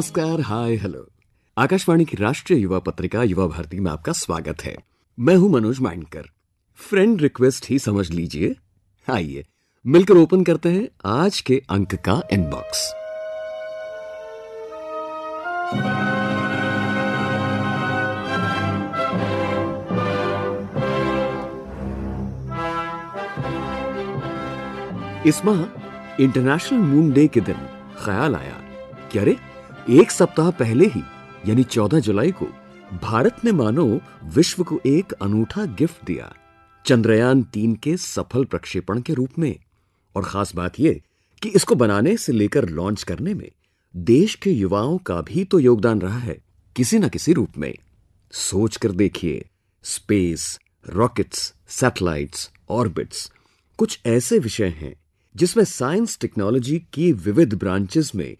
नमस्कार hi hello Akashvani की राष्ट्रीय युवा पत्रिका युवा भारती में आपका स्वागत है मैं हूं मनोज माइंडकर फ्रेंड रिक्वेस्ट ही समझ लीजिए आइए मिलकर ओपन करते हैं आज के अंक का इनबॉक्स इस माह इंटरनेशनल मून डे के दिन ख्याल आया कि अरे एक सप्ताह पहले ही यानी 14 जुलाई को भारत ने मानो विश्व को एक अनूठा गिफ्ट दिया चंद्रयान तीन के सफल प्रक्षेपण के रूप में और खास बात यह कि इसको बनाने से लेकर लॉन्च करने में देश के युवाओं का भी तो योगदान रहा है किसी ना किसी रूप में सोच कर देखिए स्पेस रॉकेट्स सैटेलाइट्स ऑर्बिट्स कुछ ऐसे विषय हैं जिसमें साइंस टेक्नोलॉजी की विविध ब्रांचेस में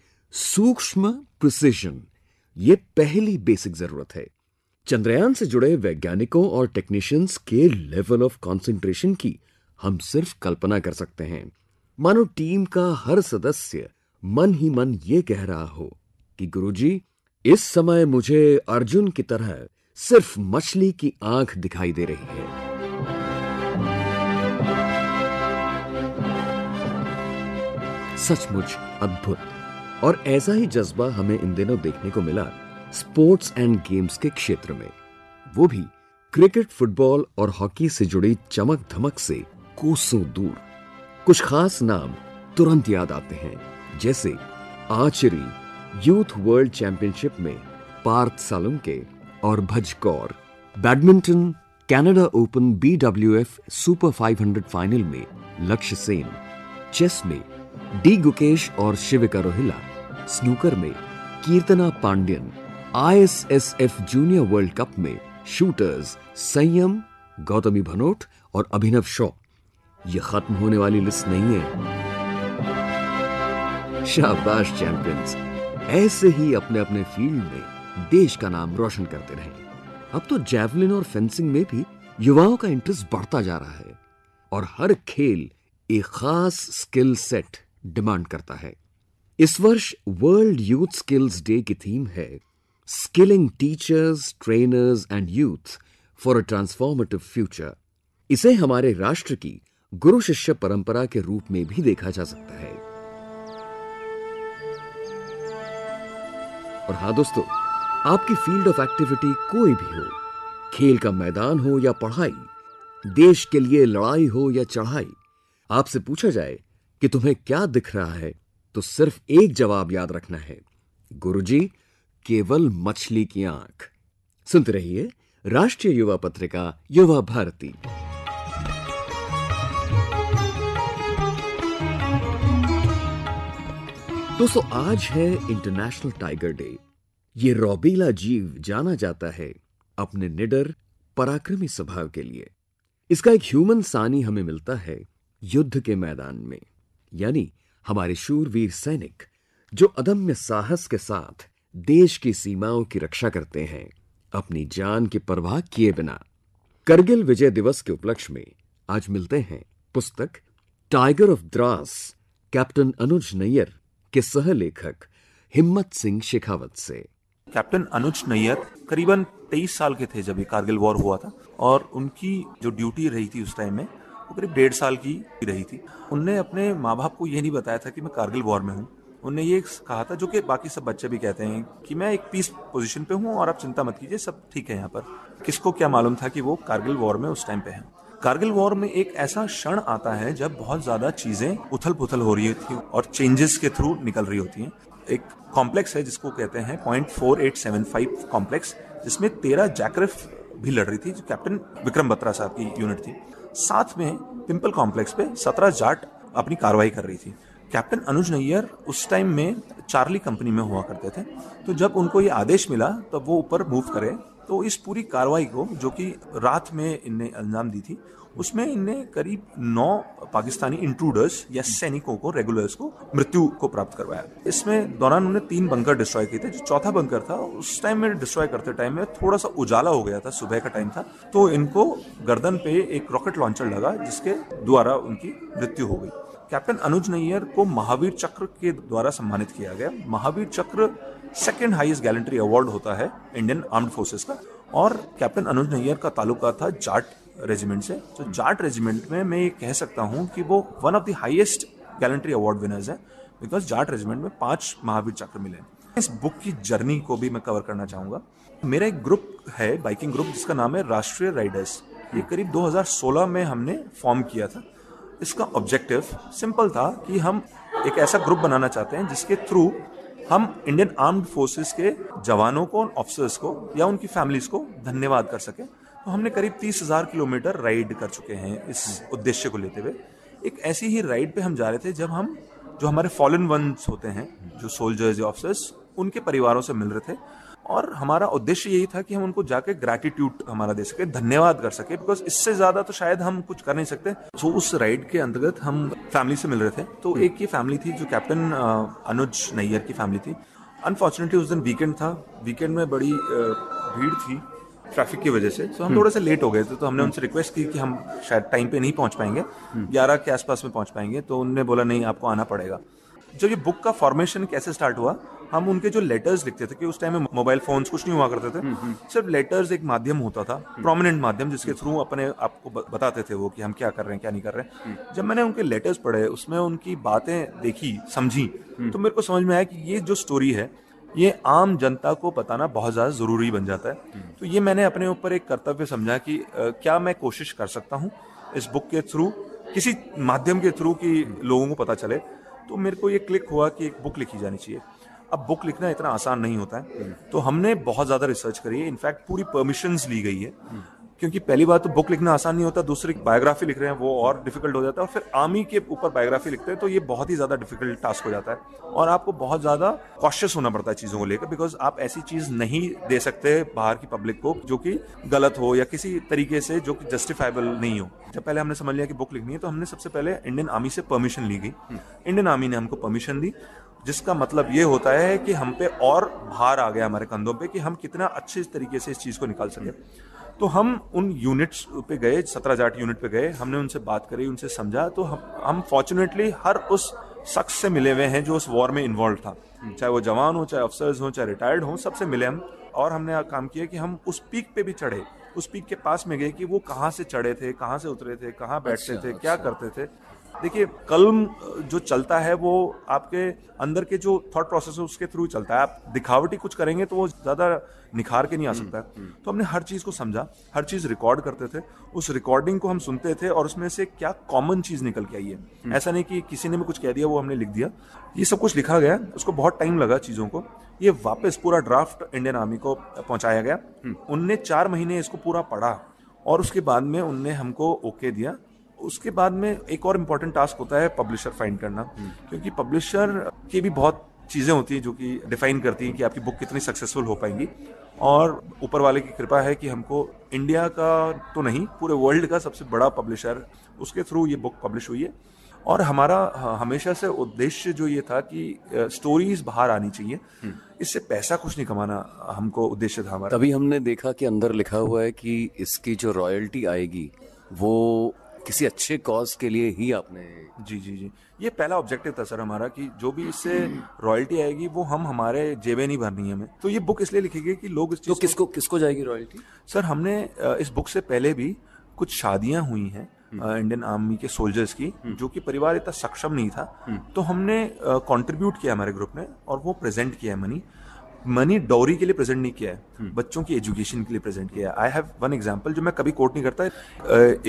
सूक्ष्म प्रिसिजन ये पहली बेसिक जरूरत है चंद्रयान से जुड़े वैज्ञानिकों और टेक्नीशियंस के लेवल ऑफ कंसंट्रेशन की हम सिर्फ कल्पना कर सकते हैं मानो टीम का हर सदस्य मन ही मन ये कह रहा हो कि गुरुजी इस समय मुझे अर्जुन की तरह सिर्फ मछली की आंख दिखाई दे रही है सचमुच अद्भुत और ऐसा ही जज्बा हमें इन दिनों देखने को मिला स्पोर्ट्स एंड गेम्स के क्षेत्र में वो भी क्रिकेट फुटबॉल और हॉकी से जुड़ी चमक धमक से कोसों दूर कुछ खास नाम तुरंत याद आते हैं जैसे आचरी यूथ वर्ल्ड चैंपियनशिप में पार्थ सालुंके और भज कौर बैडमिंटन कैनेडा ओपन एफ सुपर 500 फाइनल में लक्ष्य सेन चेस में डी गुकेश और शिविका रोहिला स्नूकर में Keerthana Pandian ISSF junior world cup में शूटर्स संयम गौतमी भनोट और अभिनव शॉ यह खत्म होने वाली लिस्ट नहीं है शाबाश चैंपियंस ऐसे ही अपने अपने फील्ड में देश का नाम रोशन करते रहे अब तो जैवलिन और फेंसिंग में भी युवाओं का इंटरेस्ट बढ़ता जा रहा है और हर खेल एक खास स्किल सेट डिमांड करता है इस वर्ष वर्ल्ड यूथ स्किल्स डे की थीम है skilling teachers trainers and youth for a transformative future इसे हमारे राष्ट्र की गुरु शिष्य परंपरा के रूप में भी देखा जा सकता है और हाँ दोस्तों आपकी फील्ड ऑफ एक्टिविटी कोई भी हो खेल का मैदान हो या पढ़ाई देश के लिए लड़ाई हो या चढ़ाई आपसे पूछा जाए कि तुम्हें क्या दिख रहा है तो सिर्फ एक जवाब याद रखना है गुरुजी केवल मछली की आंख सुनते रहिए राष्ट्रीय युवा पत्रिका युवा भारती दोस्तों आज है इंटरनेशनल टाइगर डे ये रोबीला जीव जाना जाता है अपने निडर पराक्रमी स्वभाव के लिए इसका एक ह्यूमन सानी हमें मिलता है युद्ध के मैदान में यानी हमारे शूरवीर सैनिक जो अदम्य साहस के साथ देश की सीमाओं की रक्षा करते हैं अपनी जान की परवाह किए बिना करगिल विजय दिवस के उपलक्ष में आज मिलते हैं पुस्तक tiger of Dras captain Anuj Nayyar के सह लेखक हिम्मत सिंह शेखावत से कैप्टन अनुज नैयर करीबन 23 साल के थे जब ये कारगिल वॉर हुआ था और उनकी जो ड्यूटी रही थी उस टाइम में वो करीब डेढ़ साल की रही थी उनने अपने माँ बाप को ये नहीं बताया था कि मैं कारगिल वॉर में हूँ उनने ये कहा था जो कि बाकी सब बच्चे भी कहते हैं कि मैं एक पीस पोजीशन पे हूँ और आप चिंता मत कीजिए सब ठीक है यहाँ पर किसको क्या मालूम था कि वो कारगिल वॉर में उस टाइम पे है कारगिल वॉर में एक ऐसा क्षण आता है जब बहुत ज़्यादा चीज़ें उथल पुथल हो रही होती है और चेंजेस के थ्रू निकल रही होती हैं एक कॉम्प्लेक्स है जिसको कहते हैं point four eight seven five complex जिसमें तेरह जैक्रफ भी लड़ रही थी जो कैप्टन विक्रम बत्रा साहब की यूनिट थी साथ में पिंपल कॉम्प्लेक्स पे सत्रह जाट अपनी कार्रवाई कर रही थी कैप्टन अनुज नैयर उस टाइम में चार्ली कंपनी में हुआ करते थे तो जब उनको ये आदेश मिला तब वो ऊपर मूव करे तो इस पूरी कार्रवाई को जो कि रात में इनने अंजाम दी थी उसमें इनने करीब नौ पाकिस्तानी इंट्रूडर्स या हम्म। सैनिकों को रेगुलर्स को मृत्यु को प्राप्त करवाया इसमें दौरान उन्होंने तीन बंकर डिस्ट्रॉय किए थे जो चौथा बंकर था उस टाइम में डिस्ट्रॉय करते टाइम में थोड़ा सा उजाला हो गया था सुबह का टाइम था तो इनको गर्दन पे एक रॉकेट लॉन्चर लगा जिसके द्वारा उनकी मृत्यु हो गई कैप्टन अनुज नैयर को महावीर चक्र के द्वारा सम्मानित किया गया महावीर चक्र सेकेंड हाईएस्ट गैलेंट्री अवार्ड होता है इंडियन आर्म्ड फोर्सेस का और कैप्टन अनुज नैयर का तालुका था जाट रेजिमेंट से तो जाट रेजिमेंट में मैं ये कह सकता हूँ कि वो one of the highest gallantry award winners है बिकॉज जाट रेजिमेंट में पांच महावीर चक्र मिले इस बुक की जर्नी को भी मैं कवर करना चाहूंगा मेरा एक ग्रुप है बाइकिंग ग्रुप जिसका नाम है राष्ट्रीय राइडर्स ये करीब 2016 में हमने फॉर्म किया था इसका ऑब्जेक्टिव सिंपल था कि हम एक ऐसा ग्रुप बनाना चाहते हैं जिसके थ्रू हम इंडियन आर्म्ड फोर्सेस के जवानों को ऑफिसर्स को या उनकी फैमिलीज को धन्यवाद कर सकें तो हमने करीब तीस हज़ार किलोमीटर राइड कर चुके हैं इस उद्देश्य को लेते हुए एक ऐसी ही राइड पे हम जा रहे थे जब हम जो हमारे फॉलन वंस होते हैं जो सोल्जर्स या ऑफिसर्स उनके परिवारों से मिल रहे थे और हमारा उद्देश्य यही था कि हम उनको जाके ग्रैटिट्यूड हमारा दे सके धन्यवाद कर सके बिकॉज इससे ज़्यादा तो शायद हम कुछ कर नहीं सकते सो तो उस राइड के अंतर्गत हम फैमिली से मिल रहे थे तो एक ये फैमिली थी जो कैप्टन अनुज नैयर की फैमिली थी अनफॉर्चुनेटली उस दिन वीकेंड था वीकेंड में बड़ी भीड़ थी ट्रैफिक की वजह से तो हम थोड़ा सा लेट हो गए थे तो हमने उनसे रिक्वेस्ट की कि हम शायद टाइम पे नहीं पहुंच पाएंगे हम्म। ग्यारह के आसपास में पहुंच पाएंगे तो उनने बोला नहीं आपको आना पड़ेगा जब ये बुक का फॉर्मेशन कैसे स्टार्ट हुआ हम उनके जो लेटर्स लिखते थे कि उस टाइम में मोबाइल फोन्स कुछ नहीं हुआ करते थे हम्म, हम्म। सिर्फ लेटर्स एक माध्यम होता था प्रोमिनेंट माध्यम जिसके थ्रू अपने आपको बताते थे वो कि हम क्या कर रहे हैं क्या नहीं कर रहे हैं जब मैंने उनके लेटर्स पढ़े उसमें उनकी बातें देखी समझी तो मेरे को समझ में आया कि ये जो स्टोरी है ये आम जनता को बताना बहुत ज़्यादा ज़रूरी बन जाता है हम्म। तो ये मैंने अपने ऊपर एक कर्तव्य समझा कि क्या मैं कोशिश कर सकता हूँ इस बुक के थ्रू किसी माध्यम के थ्रू कि हम्म। लोगों को पता चले तो मेरे को ये क्लिक हुआ कि एक बुक लिखी जानी चाहिए अब बुक लिखना इतना आसान नहीं होता है हम्म। तो हमने बहुत ज़्यादा रिसर्च करी है इनफैक्ट पूरी परमिशंस ली गई है क्योंकि पहली बात तो बुक लिखना आसान नहीं होता दूसरी बायोग्राफी लिख रहे हैं वो और डिफिकल्ट हो जाता है और फिर आर्मी के ऊपर बायोग्राफी लिखते हैं तो ये बहुत ही ज़्यादा डिफिकल्ट टास्क हो जाता है और आपको बहुत ज़्यादा कॉशियस होना पड़ता है चीज़ों को लेकर बिकॉज आप ऐसी चीज़ नहीं दे सकते बाहर की पब्लिक को जो कि गलत हो या किसी तरीके से जो कि जस्टिफाइबल नहीं हो जब पहले हमने समझ लिया कि बुक लिखनी है तो हमने सबसे पहले इंडियन आर्मी से परमिशन ली गई इंडियन आर्मी हम्म। ने हमको परमिशन दी जिसका मतलब ये होता है कि हम पे और भार आ गया हमारे कंधों पे कि हम कितना अच्छे तरीके से इस चीज़ को निकाल सकें तो हम उन यूनिट्स पे गए सत्रह जाट यूनिट पे गए हमने उनसे बात करी उनसे समझा तो हम हम फॉर्चुनेटली हर उस शख्स से मिले हुए हैं जो उस वॉर में इन्वॉल्व था चाहे वो जवान हो चाहे अफसर्स हों चाहे रिटायर्ड हों सबसे मिले हम और हमने काम किया कि हम उस पीक पे भी चढ़े उस पीक के पास में गए कि वो कहाँ से चढ़े थे कहाँ से उतरे थे कहाँ बैठते अच्छा, थे अच्छा। क्या करते थे देखिए कलम जो चलता है वो आपके अंदर के जो थॉट प्रोसेस है उसके थ्रू चलता है आप दिखावटी कुछ करेंगे तो वो ज़्यादा निखार के नहीं आ हम्म, सकता है हम्म। तो हमने हर चीज़ को समझा हर चीज़ रिकॉर्ड करते थे उस रिकॉर्डिंग को हम सुनते थे और उसमें से क्या कॉमन चीज़ निकल के आई है हम्म। ऐसा नहीं कि किसी ने भी कुछ कह दिया वो हमने लिख दिया ये सब कुछ लिखा गया उसको बहुत टाइम लगा चीज़ों को ये वापस पूरा ड्राफ्ट इंडियन आर्मी को पहुंचाया गया उनने चार महीने इसको पूरा पढ़ा और उसके बाद में उनने हमको ओके दिया उसके बाद में एक और इम्पॉर्टेंट टास्क होता है पब्लिशर फाइंड करना हम्म। क्योंकि पब्लिशर की भी बहुत चीज़ें होती हैं जो कि डिफाइन करती हैं कि आपकी बुक कितनी सक्सेसफुल हो पाएंगी और ऊपर वाले की कृपा है कि हमको इंडिया का तो नहीं पूरे वर्ल्ड का सबसे बड़ा पब्लिशर उसके थ्रू ये बुक पब्लिश हुई है और हमारा हमेशा से उद्देश्य जो ये था कि स्टोरीज बाहर आनी चाहिए हम्म। इससे पैसा कुछ नहीं कमाना हमको उद्देश्य था हमारा तभी हमने देखा कि अंदर लिखा हुआ है कि इसकी जो रॉयल्टी आएगी वो किसी अच्छे कॉज के लिए ही आपने जी जी जी ये पहला ऑब्जेक्टिव था सर हमारा कि जो भी इससे रॉयल्टी आएगी वो हम हमारे जेबे नहीं भरनी है हमें तो ये बुक इसलिए लिखी गई कि लोग इस तो चीज़ तो किसको किसको जाएगी रॉयल्टी सर हमने इस बुक से पहले भी कुछ शादियां हुई हैं इंडियन आर्मी हम्म। के सोल्जर्स की हम्म। जो कि परिवार इतना सक्षम नहीं था हम्म। तो हमने कंट्रीब्यूट किया हमारे ग्रुप ने और वो प्रेजेंट किया है मनी मनी डॉरी के लिए प्रेजेंट नहीं किया है हम्म। बच्चों की एजुकेशन के लिए प्रेजेंट किया आई हैव वन एग्जाम्पल जो मैं कभी कोर्ट नहीं करता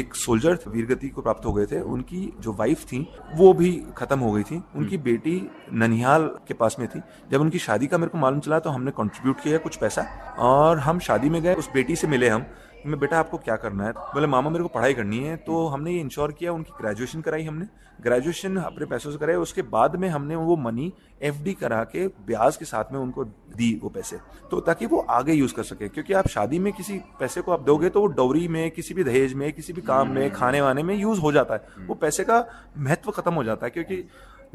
एक सोल्जर वीरगति को प्राप्त हो गए थे उनकी जो वाइफ थी वो भी खत्म हो गई थी हम्म। उनकी बेटी ननिहाल के पास में थी जब उनकी शादी का मेरे को मालूम चला तो हमने कॉन्ट्रीब्यूट किया कुछ पैसा और हम शादी में गए उस बेटी से मिले हम मैं बेटा आपको क्या करना है बोले मामा मेरे को पढ़ाई करनी है तो हमने ये इंश्योर किया उनकी ग्रेजुएशन कराई हमने ग्रेजुएशन अपने पैसों से कराई उसके बाद में हमने वो मनी एफ करा के ब्याज के साथ में उनको दी वो पैसे तो ताकि वो आगे यूज़ कर सके क्योंकि आप शादी में किसी पैसे को आप दोगे तो वो डोरी में किसी भी दहेज में किसी भी काम में हम्म। खाने वाने में यूज़ हो जाता है हम्म। वो पैसे का महत्व खत्म हो जाता है क्योंकि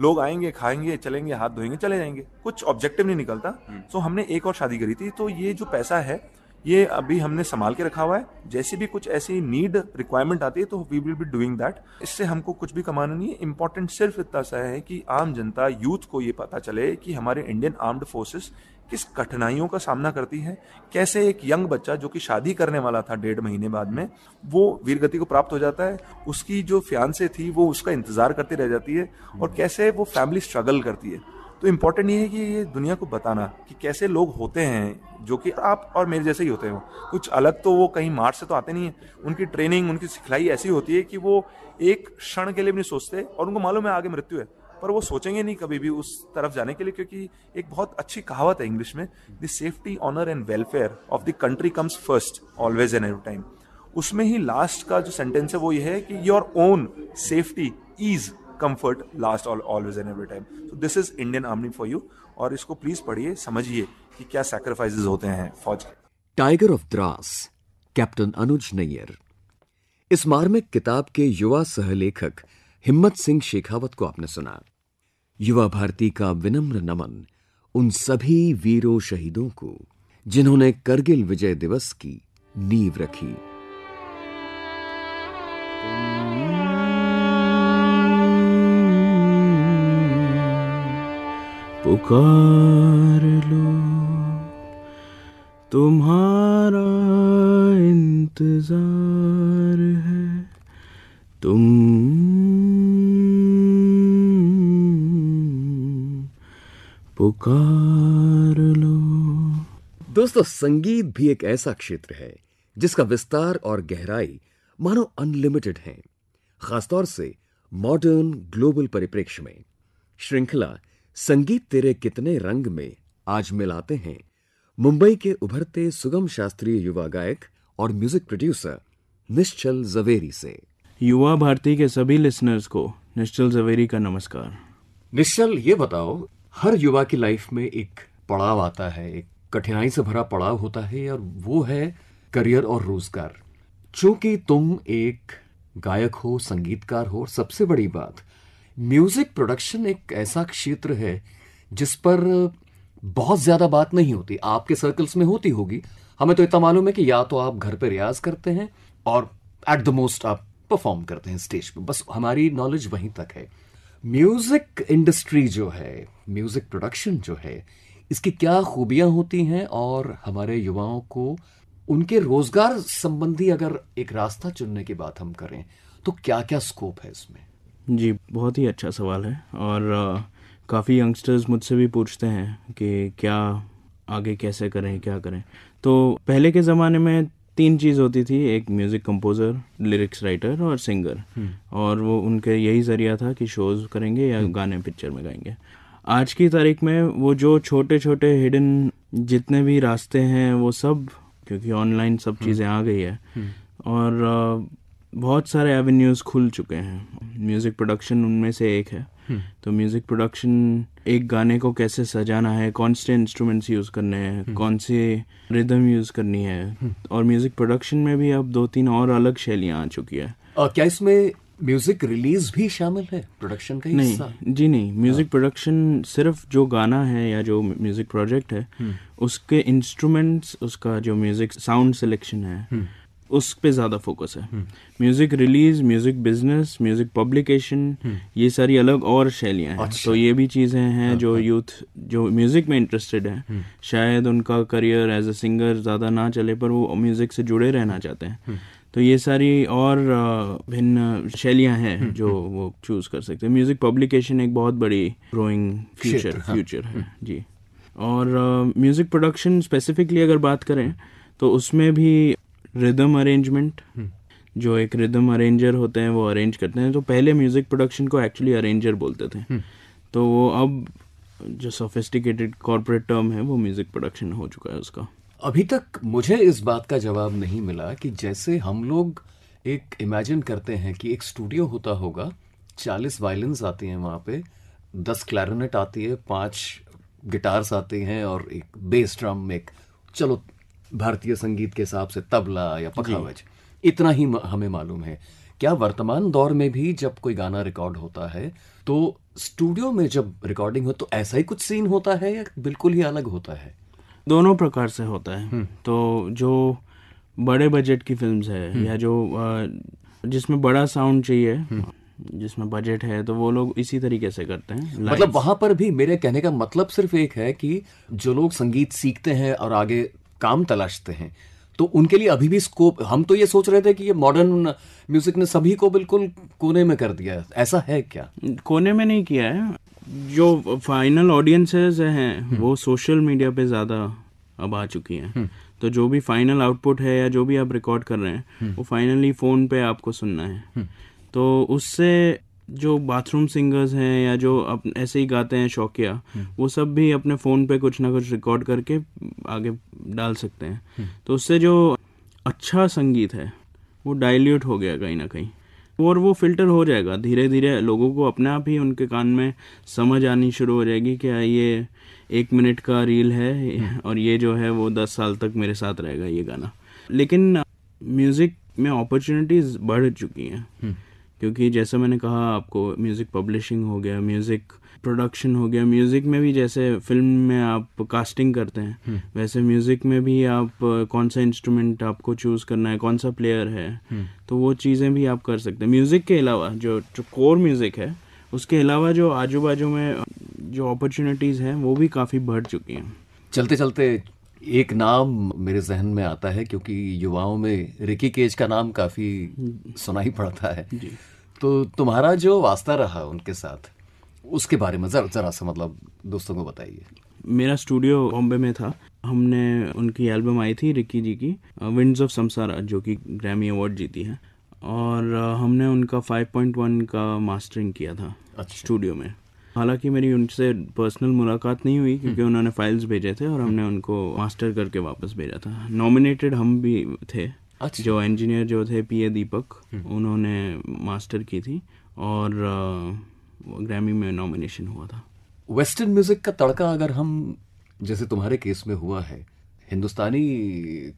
लोग आएंगे खाएंगे चलेंगे हाथ धोएंगे चले जाएंगे कुछ ऑब्जेक्टिव नहीं निकलता सो हम्म। हमने एक और शादी करी थी तो ये जो पैसा है ये अभी हमने संभाल के रखा हुआ है जैसे भी कुछ ऐसी नीड रिक्वायरमेंट आती है तो we will be doing that इससे हमको कुछ भी कमाना नहीं है इंपॉर्टेंट सिर्फ इतना सा है कि आम जनता यूथ को ये पता चले कि हमारे इंडियन आर्म्ड फोर्सेस किस कठिनाइयों का सामना करती है कैसे एक यंग बच्चा जो कि शादी करने वाला था डेढ़ महीने बाद में वो वीरगति को प्राप्त हो जाता है उसकी जो फ्यांसे थी वो उसका इंतजार करती रह जाती है और कैसे वो फैमिली स्ट्रगल करती है तो इम्पोर्टेंट ये है कि ये दुनिया को बताना कि कैसे लोग होते हैं जो कि आप और मेरे जैसे ही होते हैं कुछ अलग तो वो कहीं मार्च से तो आते नहीं है उनकी ट्रेनिंग उनकी सिखलाई ऐसी होती है कि वो एक क्षण के लिए भी नहीं सोचते और उनको मालूम है आगे मृत्यु है पर वो सोचेंगे नहीं कभी भी उस तरफ जाने के लिए क्योंकि एक बहुत अच्छी कहावत है इंग्लिश में the safety honour and welfare of the country comes first always and every time उसमें ही लास्ट का जो सेंटेंस है वो ये है कि your own safety is comfort लास्ट all, always and every time so this is indian army for you और इसको प्लीज पढ़िए समझिए कि क्या सैक्रिफाइसेस होते हैं फौज के tiger of Dras captain Anuj Nayyar इस मार्मिक किताब के युवा सहलेखक हिम्मत सिंह शेखावत को आपने सुना युवा भारती का विनम्र नमन उन सभी वीरों शहीदों को जिन्होंने करगिल विजय दिवस की नींव रखी पुकार लो तुम्हारा इंतजार है तुम पुकार लो दोस्तों संगीत भी एक ऐसा क्षेत्र है जिसका विस्तार और गहराई मानो अनलिमिटेड है खासतौर से मॉडर्न ग्लोबल परिप्रेक्ष्य में श्रृंखला संगीत तेरे कितने रंग में आज मिलाते हैं मुंबई के उभरते सुगम शास्त्रीय युवा गायक और म्यूजिक प्रोड्यूसर निश्चल जवेरी से युवा भारती के सभी लिसनर्स को निश्चल जवेरी का नमस्कार निश्चल ये बताओ हर युवा की लाइफ में एक पड़ाव आता है एक कठिनाई से भरा पड़ाव होता है और वो है करियर और रोजगार चूंकि तुम एक गायक हो संगीतकार हो सबसे बड़ी बात म्यूज़िक प्रोडक्शन एक ऐसा क्षेत्र है जिस पर बहुत ज़्यादा बात नहीं होती आपके सर्कल्स में होती होगी हमें तो इतना मालूम है कि या तो आप घर पर रियाज करते हैं और एट द मोस्ट आप परफॉर्म करते हैं स्टेज पे बस हमारी नॉलेज वहीं तक है म्यूज़िक इंडस्ट्री जो है म्यूज़िक प्रोडक्शन जो है इसकी क्या खूबियाँ होती हैं और हमारे युवाओं को उनके रोजगार संबंधी अगर एक रास्ता चुनने की बात हम करें तो क्या क्या स्कोप है इसमें जी बहुत ही अच्छा सवाल है और काफ़ी यंगस्टर्स मुझसे भी पूछते हैं कि क्या आगे कैसे करें क्या करें तो पहले के ज़माने में तीन चीज़ होती थी एक म्यूज़िक कंपोज़र लिरिक्स राइटर और सिंगर हम्म। और वो उनके यही ज़रिया था कि शोज़ करेंगे या हम्म। गाने पिक्चर में गाएंगे आज की तारीख में वो जो छोटे छोटे हिडन जितने भी रास्ते हैं वो सब क्योंकि ऑनलाइन सब हम्म। चीज़ें आ गई है और बहुत सारे एवेन्यूज़ खुल चुके हैं म्यूज़िक प्रोडक्शन उनमें से एक है हम्म। तो म्यूज़िक प्रोडक्शन एक गाने को कैसे सजाना है कौन से इंस्ट्रूमेंट्स यूज़ करने हैं हम्म। कौन से रिदम यूज़ करनी है हम्म। और म्यूज़िक प्रोडक्शन में भी अब दो तीन और अलग शैलियां आ चुकी है और क्या इसमें म्यूजिक रिलीज भी शामिल है प्रोडक्शन का नहीं हिस्सा? जी नहीं म्यूजिक हाँ। प्रोडक्शन सिर्फ जो गाना है या जो म्यूजिक प्रोजेक्ट है उसके इंस्ट्रूमेंट्स उसका जो म्यूजिक साउंड सिलेक्शन है उस पे ज़्यादा फोकस है music release music business music publication ये सारी अलग और शैलियाँ हैं अच्छा। तो ये भी चीज़ें हैं हाँ, जो यूथ हाँ। जो म्यूज़िक में इंटरेस्टेड है हम्म। शायद उनका करियर एज ए सिंगर ज़्यादा ना चले पर वो म्यूज़िक से जुड़े रहना चाहते हैं हम्म। तो ये सारी और भिन्न शैलियाँ हैं हम्म, जो वो चूज़ कर सकते हैं म्यूज़िक पब्लिकेशन एक बहुत बड़ी ग्रोइंग फ्यूचर फ्यूचर है जी और म्यूज़िक प्रोडक्शन स्पेसिफिकली अगर बात करें तो उसमें भी रिदम अरेंजमेंट hmm. जो एक रिदम अरेंजर होते हैं वो अरेंज करते हैं तो पहले म्यूज़िक प्रोडक्शन को एक्चुअली अरेंजर बोलते थे hmm. तो वो अब जो सोफिस्टिकेटेड कॉर्पोरेट टर्म है वो म्यूज़िक प्रोडक्शन हो चुका है उसका अभी तक मुझे इस बात का जवाब नहीं मिला कि जैसे हम लोग एक इमेजिन करते हैं कि एक स्टूडियो होता होगा चालीस वायलिन्स आती हैं वहाँ पे दस क्लैरिनेट आती है पांच गिटार्स आते हैं और एक बेस ड्रम एक चलो भारतीय संगीत के हिसाब से तबला या पखावज इतना ही हमें मालूम है क्या वर्तमान दौर में भी जब कोई गाना रिकॉर्ड होता है तो स्टूडियो में जब रिकॉर्डिंग हो तो ऐसा ही कुछ सीन होता है या बिल्कुल ही अलग होता है दोनों प्रकार से होता है हम्म। तो जो बड़े बजट की फिल्म्स है हम्म। या जो जिसमें बड़ा साउंड चाहिए हम्म। जिसमें बजट है तो वो लोग इसी तरीके से करते हैं मतलब वहां पर भी मेरे कहने का मतलब सिर्फ एक है कि जो लोग संगीत सीखते हैं और आगे काम तलाशते हैं तो उनके लिए अभी भी स्कोप हम तो ये सोच रहे थे कि ये मॉडर्न म्यूजिक ने सभी को बिल्कुल कोने में कर दिया ऐसा है क्या कोने में नहीं किया है जो फाइनल ऑडियंसेस हैं हम्म। वो सोशल मीडिया पे ज़्यादा अब आ चुकी हैं हम्म। तो जो भी फाइनल आउटपुट है या जो भी आप रिकॉर्ड कर रहे हैं हम्म। वो फाइनली फ़ोन पे आपको सुनना है तो उससे जो बाथरूम सिंगर्स हैं या जो अप, ऐसे ही गाते हैं शौकिया हम्म। वो सब भी अपने फ़ोन पे कुछ ना कुछ रिकॉर्ड करके आगे डाल सकते हैं हम्म। तो उससे जो अच्छा संगीत है वो डाइल्यूट हो गया कहीं ना कहीं और वो फिल्टर हो जाएगा धीरे धीरे लोगों को अपने आप ही उनके कान में समझ आनी शुरू हो जाएगी कि हाँ, ये एक मिनट का रील है हम्म। और ये जो है वो दस साल तक मेरे साथ रहेगा ये गाना लेकिन म्यूज़िक में अपॉर्चुनिटीज़ बढ़ चुकी हैं क्योंकि जैसा मैंने कहा आपको म्यूज़िक पब्लिशिंग हो गया म्यूज़िक प्रोडक्शन हो गया म्यूज़िक में भी जैसे फिल्म में आप कास्टिंग करते हैं हम्म। वैसे म्यूज़िक में भी आप कौन सा इंस्ट्रूमेंट आपको चूज़ करना है कौन सा प्लेयर है हम्म। तो वो चीज़ें भी आप कर सकते हैं म्यूज़िक के अलावा जो जो कोर म्यूज़िक है उसके अलावा जो आजू बाजू में जो अपॉर्चुनिटीज़ हैं वो भी काफ़ी बढ़ चुकी हैं चलते चलते एक नाम मेरे जहन में आता है क्योंकि युवाओं में रिकी केज का नाम काफ़ी सुनाई पड़ता है तो तुम्हारा जो वास्ता रहा उनके साथ उसके बारे में ज़रा ज़रा सा मतलब दोस्तों को बताइए मेरा स्टूडियो बॉम्बे में था हमने उनकी एल्बम आई थी रिकी जी की विंड्स ऑफ समसारा जो कि ग्रैमी अवार्ड जीती है और हमने उनका 5.1 का मास्टरिंग किया था अच्छा। स्टूडियो में हालांकि मेरी उनसे पर्सनल मुलाकात नहीं हुई क्योंकि हम्म। उन्होंने फाइल्स भेजे थे और हमने उनको मास्टर करके वापस भेजा था नॉमिनेटेड हम भी थे अच्छा। जो इंजीनियर जो थे पी ए दीपक उन्होंने मास्टर की थी और ग्रैमी में नॉमिनेशन हुआ था वेस्टर्न म्यूजिक का तड़का अगर हम जैसे तुम्हारे केस में हुआ है हिंदुस्तानी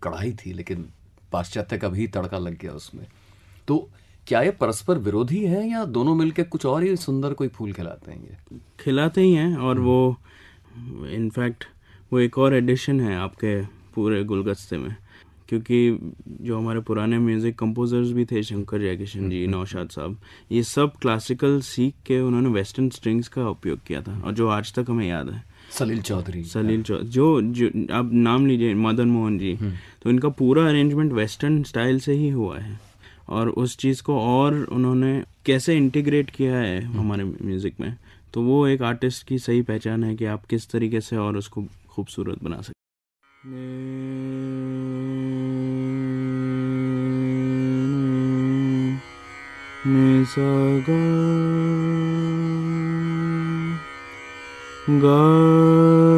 कढ़ाई थी लेकिन पाश्चात्य का भी तड़का लग गया उसमें तो क्या ये परस्पर विरोधी है या दोनों मिलकर कुछ और ही सुंदर कोई फूल खिलाते हैं ये खिलाते ही हैं और वो इनफैक्ट वो एक और एडिशन है आपके पूरे गुलगस्ते में क्योंकि जो हमारे पुराने म्यूज़िक कंपोजर्स भी थे शंकर जयकिशन जी हम्म। नौशाद साहब ये सब क्लासिकल सीख के उन्होंने वेस्टर्न स्ट्रिंग्स का उपयोग किया था और जो आज तक हमें याद है सलील चौधरी सलील चौधरी जो जो आप नाम लीजिए मदन मोहन जी हम्म। तो इनका पूरा अरेंजमेंट वेस्टर्न स्टाइल से ही हुआ है और उस चीज़ को और उन्होंने कैसे इंटीग्रेट किया है हम्म। हमारे म्यूज़िक में तो वो एक आर्टिस्ट की सही पहचान है कि आप किस तरीके से और उसको खूबसूरत बना सकते ग गा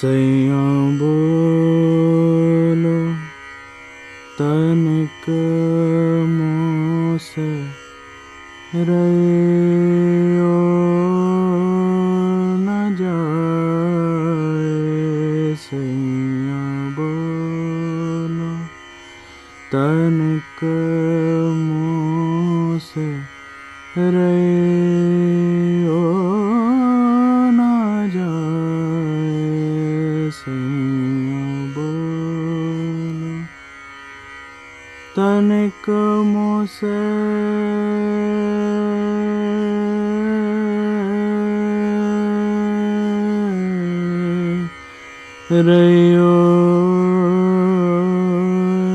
Senhor bolo tanaka mosa rai रो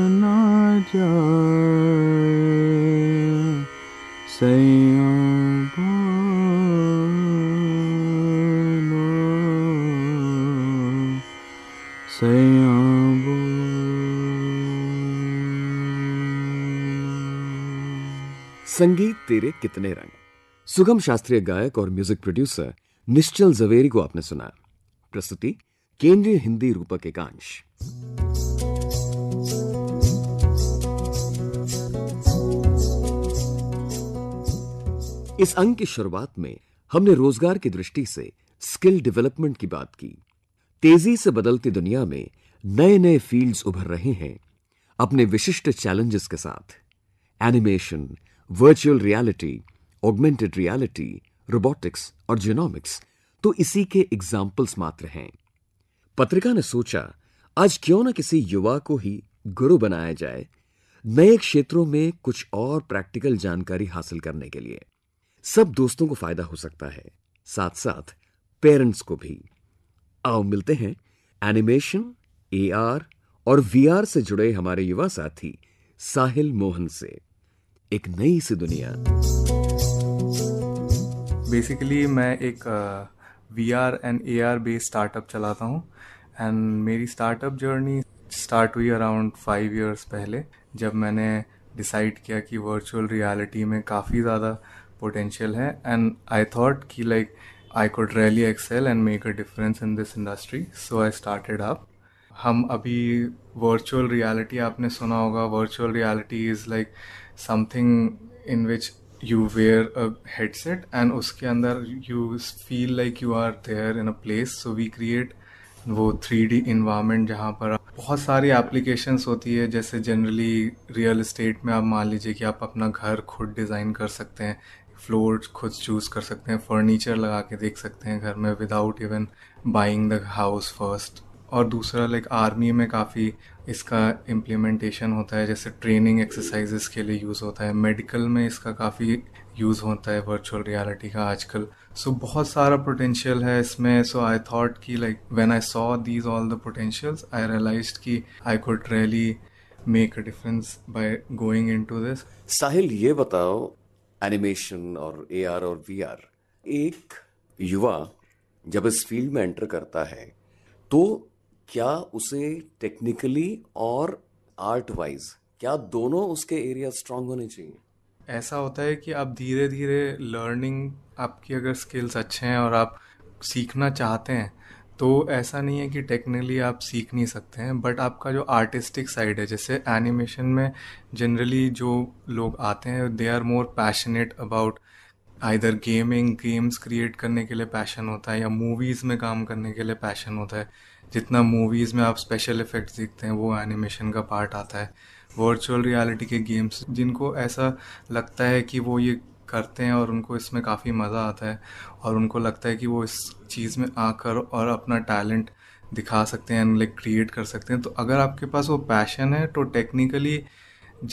ना संगीत तेरे कितने रंग सुगम शास्त्रीय गायक और म्यूजिक प्रोड्यूसर निश्चल जवेरी को आपने सुना प्रस्तुति केंद्रीय हिंदी रूपक एकांश इस अंक की शुरुआत में हमने रोजगार की दृष्टि से स्किल डेवलपमेंट की बात की तेजी से बदलती दुनिया में नए नए फील्ड्स उभर रहे हैं अपने विशिष्ट चैलेंजेस के साथ animation virtual reality augmented reality robotics और जीनोमिक्स तो इसी के एग्जाम्पल्स मात्र हैं पत्रिका ने सोचा आज क्यों न किसी युवा को ही गुरु बनाया जाए नए क्षेत्रों में कुछ और प्रैक्टिकल जानकारी हासिल करने के लिए सब दोस्तों को फायदा हो सकता है साथ साथ पेरेंट्स को भी आओ मिलते हैं एनिमेशन ए और वीआर से जुड़े हमारे युवा साथी साहिल मोहन से एक नई सी दुनिया बेसिकली मैं एक V R and A R based startup चलाता हूँ एंड मेरी स्टार्टअप जर्नी स्टार्ट हुई अराउंड फाइव ईयर्स पहले जब मैंने डिसाइड किया कि वर्चुअल रियलिटी में काफ़ी ज़्यादा पोटेंशियल है एंड आई थॉट कि like I could really excel and make a difference in this industry so I started up हम अभी वर्चुअल रियलिटी आपने सुना होगा virtual reality is like something in which you wear a headset and उसके अंदर you feel like you are there in a place so we create वो three D environment जहाँ पर बहुत सारी एप्लीकेशंस होती है जैसे जनरली रियल इस्टेट में आप मान लीजिए कि आप अपना घर खुद डिज़ाइन कर सकते हैं फ्लोर खुद चूज़ कर सकते हैं फर्नीचर लगा के देख सकते हैं घर में without even buying the house first और दूसरा लाइक आर्मी में काफ़ी इसका इम्प्लीमेंटेशन होता है जैसे ट्रेनिंग एक्सरसाइजेस के लिए यूज़ होता है मेडिकल में इसका काफ़ी यूज़ होता है वर्चुअल रियलिटी का आजकल सो so, बहुत सारा पोटेंशियल है इसमें सो आई थॉट कि like when I saw these all the potentials I realize कि I could really make a difference by going into this Sahil ये बताओ एनिमेशन और एआर और वीआर एक युवा जब इस फील्ड में एंटर करता है तो क्या उसे टेक्निकली और आर्ट वाइज क्या दोनों उसके एरिया स्ट्रांग होने चाहिए ऐसा होता है कि आप धीरे धीरे लर्निंग आपकी अगर स्किल्स अच्छे हैं और आप सीखना चाहते हैं तो ऐसा नहीं है कि टेक्निकली आप सीख नहीं सकते हैं बट आपका जो आर्टिस्टिक साइड है जैसे एनिमेशन में जनरली जो लोग आते हैं they are more passionate about either gaming games create करने के लिए पैशन होता है या मूवीज़ में काम करने के लिए पैशन होता है जितना मूवीज़ में आप स्पेशल इफ़ेक्ट्स सीखते हैं वो एनिमेशन का पार्ट आता है वर्चुअल रियलिटी के गेम्स जिनको ऐसा लगता है कि वो ये करते हैं और उनको इसमें काफ़ी मज़ा आता है और उनको लगता है कि वो इस चीज़ में आकर और अपना टैलेंट दिखा सकते हैं लाइक क्रिएट कर सकते हैं तो अगर आपके पास वो पैशन है तो टेक्निकली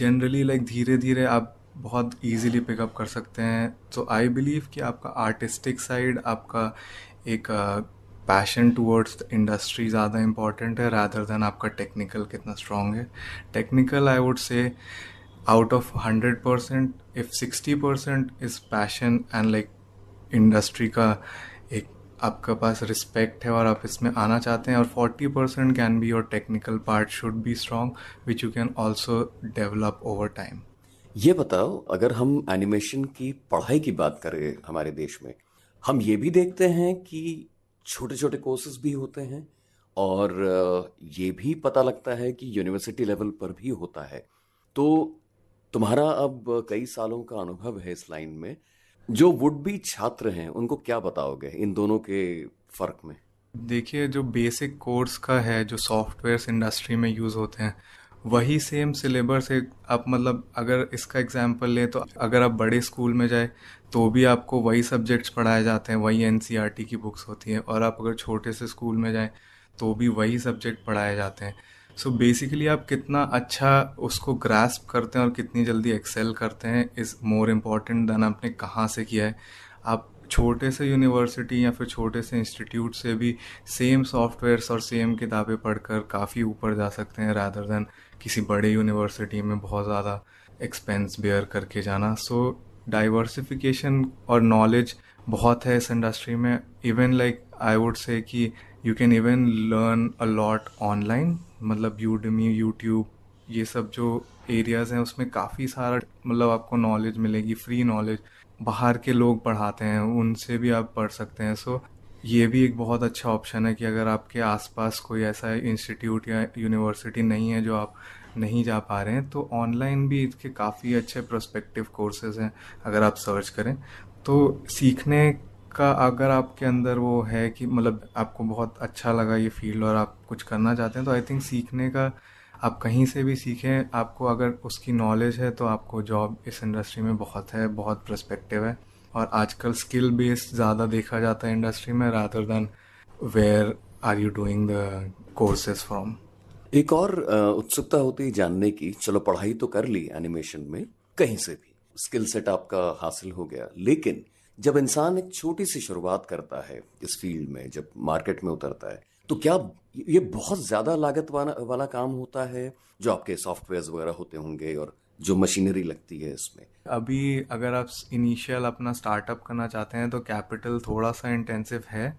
जनरली लाइक धीरे धीरे आप बहुत इजीली पिकअप कर सकते हैं तो आई बिलीव कि आपका आर्टिस्टिक साइड आपका एक पैशन टूवर्ड्स इंडस्ट्री ज़्यादा इम्पॉर्टेंट है रैदर देन आपका टेक्निकल कितना स्ट्रॉन्ग है technical I would say out of 100% if 60% is passion and like industry का एक आपका पास रिस्पेक्ट है और आप इसमें आना चाहते हैं और 40 percent can be technical part part should be which which you can also develop over time ये बताओ अगर हम एनिमेशन की पढ़ाई की बात करें हमारे देश में हम ये भी देखते हैं कि छोटे छोटे कोर्सेज भी होते हैं और ये भी पता लगता है कि यूनिवर्सिटी लेवल पर भी होता है तो तुम्हारा अब कई सालों का अनुभव है इस लाइन में जो वुड भी छात्र हैं उनको क्या बताओगे इन दोनों के फर्क में देखिए जो बेसिक कोर्स का है जो सॉफ्टवेयर इंडस्ट्री में यूज़ होते हैं वही सेम सिलेबस है आप मतलब अगर इसका एग्जाम्पल लें तो अगर आप बड़े स्कूल में जाए तो भी आपको वही सब्जेक्ट्स पढ़ाए जाते हैं वही एन e की बुक्स होती हैं और आप अगर छोटे से स्कूल में जाएँ तो भी वही सब्जेक्ट पढ़ाए जाते हैं सो so बेसिकली आप कितना अच्छा उसको ग्रास्प करते हैं और कितनी जल्दी एक्सेल करते हैं इज़ मोर इम्पॉर्टेंट देन आपने कहाँ से किया है आप छोटे से यूनिवर्सिटी या फिर छोटे से इंस्टीट्यूट से भी सेम सॉफ्टवेयर्स और सेम किताबें पढ़कर काफ़ी ऊपर जा सकते हैं रादर देन किसी बड़े यूनिवर्सिटी में बहुत ज़्यादा एक्सपेंस बेयर करके जाना सो डाइवर्सिफिकेशन और नॉलेज बहुत है इस इंडस्ट्री में even like I would say कि you can even learn a lot online मतलब यूडमी यूट्यूब ये सब जो एरियाज़ हैं उसमें काफ़ी सारा मतलब आपको नॉलेज मिलेगी फ्री नॉलेज बाहर के लोग पढ़ाते हैं उनसे भी आप पढ़ सकते हैं सो so, ये भी एक बहुत अच्छा ऑप्शन है कि अगर आपके आसपास कोई ऐसा इंस्टीट्यूट या यूनिवर्सिटी नहीं है जो आप नहीं जा पा रहे हैं तो ऑनलाइन भी इसके काफ़ी अच्छे प्रोस्पेक्टिव कोर्सेज हैं अगर आप सर्च करें तो सीखने आपका अगर आपके अंदर वो है कि मतलब आपको बहुत अच्छा लगा ये फील्ड और आप कुछ करना चाहते हैं तो आई थिंक सीखने का आप कहीं से भी सीखें आपको अगर उसकी नॉलेज है तो आपको जॉब इस इंडस्ट्री में बहुत है बहुत प्रस्पेक्टिव है और आजकल स्किल बेस्ड ज़्यादा देखा जाता है इंडस्ट्री में rather than where are you doing the courses from एक और उत्सुकता होती है जानने की चलो पढ़ाई तो कर ली एनिमेशन में कहीं से भी स्किल सेट आपका हासिल हो गया लेकिन जब इंसान एक छोटी सी शुरुआत करता है इस फील्ड में जब मार्केट में उतरता है तो क्या ये बहुत ज़्यादा लागत वाला वाला काम होता है जो आपके सॉफ्टवेयर वगैरह होते होंगे और जो मशीनरी लगती है इसमें अभी अगर आप इनिशियल अपना स्टार्टअप करना चाहते हैं तो कैपिटल थोड़ा सा इंटेंसिव है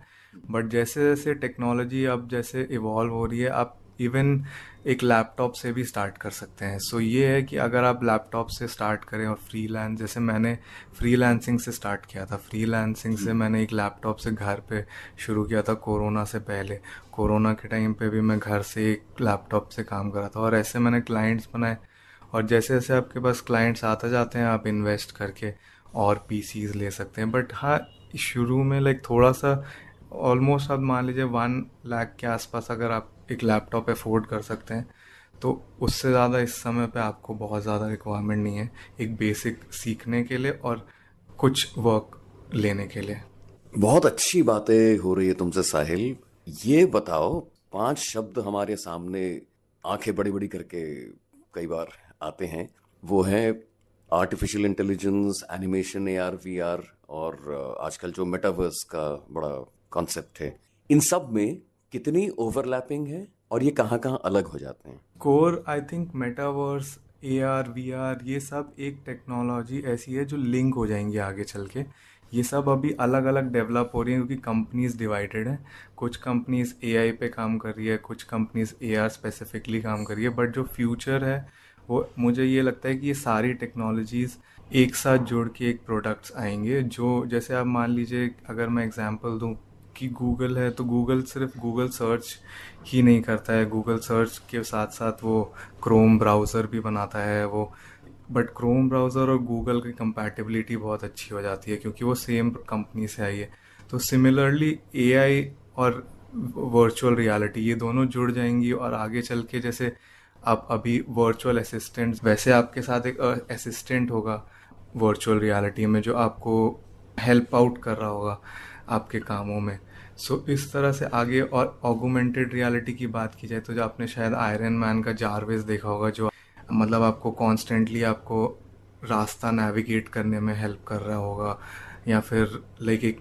बट जैसे जैसे टेक्नोलॉजी अब जैसे इवॉल्व हो रही है आप इवन एक लैपटॉप से भी स्टार्ट कर सकते हैं सो so, ये है कि अगर आप लैपटॉप से स्टार्ट करें और फ्री जैसे मैंने फ्री से स्टार्ट किया था फ्री से हम्म। मैंने एक लैपटॉप से घर पे शुरू किया था कोरोना से पहले कोरोना के टाइम पे भी मैं घर से एक लैपटॉप से काम करा था और ऐसे मैंने क्लाइंट्स बनाए और जैसे जैसे आपके पास क्लाइंट्स आते जाते हैं आप इन्वेस्ट करके और पी ले सकते हैं बट हाँ शुरू में लाइक थोड़ा सा ऑलमोस्ट आप मान लीजिए वन लाख के आसपास अगर आप एक लैपटॉप अफोर्ड कर सकते हैं तो उससे ज़्यादा इस समय पे आपको बहुत ज़्यादा रिक्वायरमेंट नहीं है एक बेसिक सीखने के लिए और कुछ वर्क लेने के लिए बहुत अच्छी बातें हो रही है तुमसे साहिल ये बताओ पांच शब्द हमारे सामने आंखें बड़ी बड़ी करके कई बार आते हैं वो हैं artificial intelligence animation A R V R और आजकल जो मेटावर्स का बड़ा कॉन्सेप्ट है इन सब में कितनी ओवरलैपिंग है और ये कहाँ कहाँ अलग हो जाते हैं core I think metaverse A R V R ये सब एक टेक्नोलॉजी ऐसी है जो लिंक हो जाएंगी आगे चल के ये सब अभी अलग अलग डेवलप हो रही हैं क्योंकि कंपनीज़ डिवाइडेड हैं कुछ कंपनीज़ ए आई पे काम कर रही है कुछ कंपनीज़ ए आर स्पेसिफिकली काम कर रही है बट जो फ्यूचर है वो मुझे ये लगता है कि ये सारी टेक्नोलॉजीज़ एक साथ जोड़ के एक प्रोडक्ट्स आएंगे जो जैसे आप मान लीजिए अगर मैं एग्जांपल दूँ कि गूगल है तो गूगल सिर्फ गूगल सर्च ही नहीं करता है गूगल सर्च के साथ साथ वो क्रोम ब्राउज़र भी बनाता है वो बट क्रोम ब्राउज़र और गूगल की कंपैटिबिलिटी बहुत अच्छी हो जाती है क्योंकि वो सेम कंपनी से आई है तो सिमिलरली ए और वर्चुअल रियलिटी ये दोनों जुड़ जाएंगी और आगे चल के जैसे आप अभी वर्चुअल असिस्टेंट वैसे आपके साथ एक असिस्टेंट होगा वर्चुअल रियलिटी में जो आपको हेल्प आउट कर रहा होगा आपके कामों में सो so, इस तरह से आगे और ऑगोमेंटेड रियलिटी की बात की जाए तो जो आपने शायद आयरन मैन का जारवेज देखा होगा जो मतलब आपको कॉन्स्टेंटली आपको रास्ता नेविगेट करने में हेल्प कर रहा होगा या फिर लाइक एक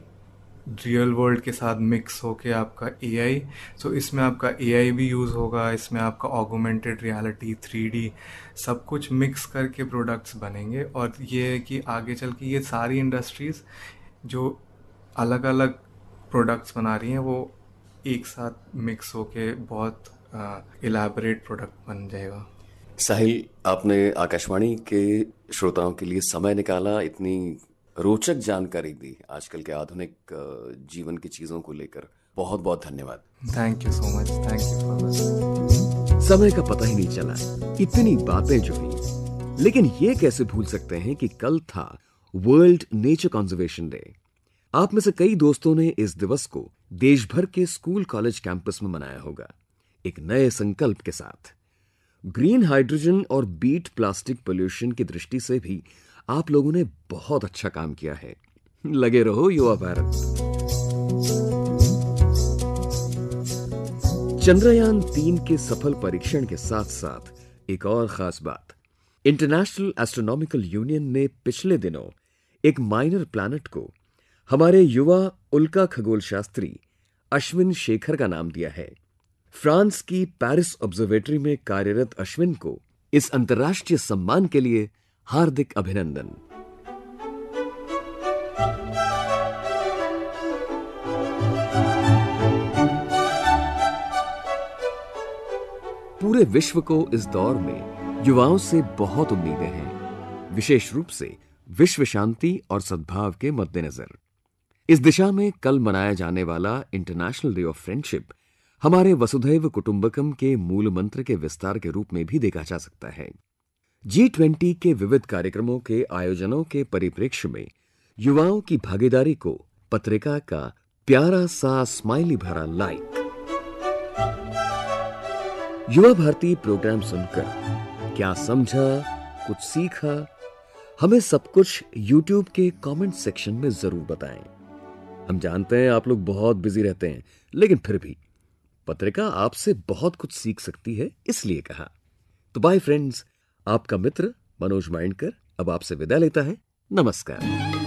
रियल वर्ल्ड के साथ मिक्स होके आपका ए आई सो इसमें आपका ए आई भी यूज़ होगा इसमें आपका ऑगोमेंटेड रियलिटी थ्री डी सब कुछ मिक्स करके प्रोडक्ट्स बनेंगे और ये है कि आगे चल के ये सारी इंडस्ट्रीज़ जो अलग अलग प्रोडक्ट्स बना रही हैं वो एक साथ मिक्स होके बहुत इलाबरेट प्रोडक्ट बन जाएगा साहिल आपने आकाशवाणी के श्रोताओं के लिए समय निकाला इतनी रोचक जानकारी दी आजकल के आधुनिक जीवन की चीज़ों को लेकर बहुत बहुत धन्यवाद thank you so much thank you समय का पता ही नहीं चला इतनी बातें जो हुई लेकिन ये कैसे भूल सकते हैं कि कल था वर्ल्ड नेचर कॉन्जर्वेशन डे आप में से कई दोस्तों ने इस दिवस को देश भर के स्कूल कॉलेज कैंपस में मनाया होगा एक नए संकल्प के साथ ग्रीन हाइड्रोजन और बीट प्लास्टिक पोल्यूशन की दृष्टि से भी आप लोगों ने बहुत अच्छा काम किया है लगे रहो युवा भारत चंद्रयान तीन के सफल परीक्षण के साथ साथ एक और खास बात इंटरनेशनल एस्ट्रोनॉमिकल यूनियन ने पिछले दिनों एक माइनर प्लैनेट को हमारे युवा उल्का खगोल शास्त्री अश्विन शेखर का नाम दिया है फ्रांस की पेरिस ऑब्जर्वेटरी में कार्यरत अश्विन को इस अंतर्राष्ट्रीय सम्मान के लिए हार्दिक अभिनंदन पूरे विश्व को इस दौर में युवाओं से बहुत उम्मीदें हैं विशेष रूप से विश्व शांति और सद्भाव के मद्देनजर इस दिशा में कल मनाया जाने वाला इंटरनेशनल डे ऑफ फ्रेंडशिप हमारे वसुधैव कुटुंबकम के मूल मंत्र के विस्तार के रूप में भी देखा जा सकता है जी ट्वेंटी के विविध कार्यक्रमों के आयोजनों के परिप्रेक्ष्य में युवाओं की भागीदारी को पत्रिका का प्यारा सा स्माइली भरा लाइक युवा भारती प्रोग्राम सुनकर क्या समझा कुछ सीखा हमें सब कुछ YouTube के कमेंट सेक्शन में जरूर बताएं हम जानते हैं आप लोग बहुत बिजी रहते हैं लेकिन फिर भी पत्रिका आपसे बहुत कुछ सीख सकती है इसलिए कहा तो बाय फ्रेंड्स आपका मित्र मनोज माइंडकर अब आपसे विदा लेता है नमस्कार